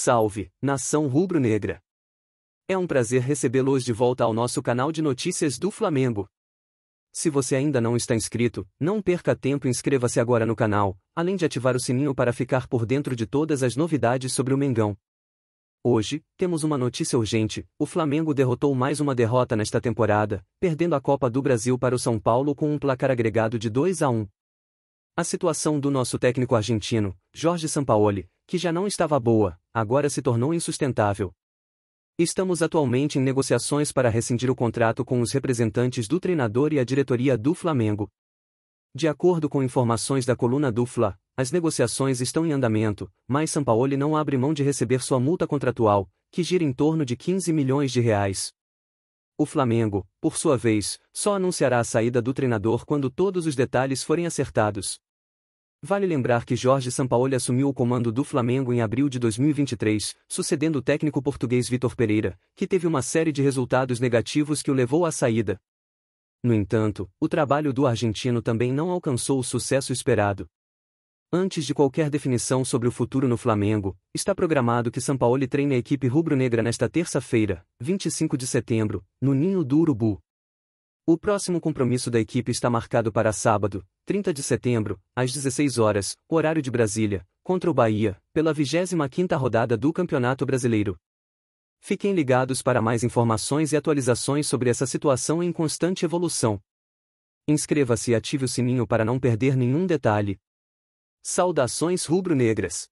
Salve, nação rubro-negra! É um prazer recebê-los de volta ao nosso canal de notícias do Flamengo. Se você ainda não está inscrito, não perca tempo e inscreva-se agora no canal, além de ativar o sininho para ficar por dentro de todas as novidades sobre o Mengão. Hoje, temos uma notícia urgente: o Flamengo derrotou mais uma derrota nesta temporada, perdendo a Copa do Brasil para o São Paulo com um placar agregado de 2 a 1. A situação do nosso técnico argentino, Jorge Sampaoli, que já não estava boa, agora se tornou insustentável. Estamos atualmente em negociações para rescindir o contrato com os representantes do treinador e a diretoria do Flamengo. De acordo com informações da coluna do Fla, as negociações estão em andamento, mas Sampaoli não abre mão de receber sua multa contratual, que gira em torno de 15 milhões de reais. O Flamengo, por sua vez, só anunciará a saída do treinador quando todos os detalhes forem acertados. Vale lembrar que Jorge Sampaoli assumiu o comando do Flamengo em abril de 2023, sucedendo o técnico português Vitor Pereira, que teve uma série de resultados negativos que o levou à saída. No entanto, o trabalho do argentino também não alcançou o sucesso esperado. Antes de qualquer definição sobre o futuro no Flamengo, está programado que Sampaoli treine a equipe rubro-negra nesta terça-feira, 25 de setembro, no Ninho do Urubu. O próximo compromisso da equipe está marcado para sábado, 30 de setembro, às 16 horas, horário de Brasília, contra o Bahia, pela 25ª rodada do Campeonato Brasileiro. Fiquem ligados para mais informações e atualizações sobre essa situação em constante evolução. Inscreva-se e ative o sininho para não perder nenhum detalhe. Saudações rubro-negras!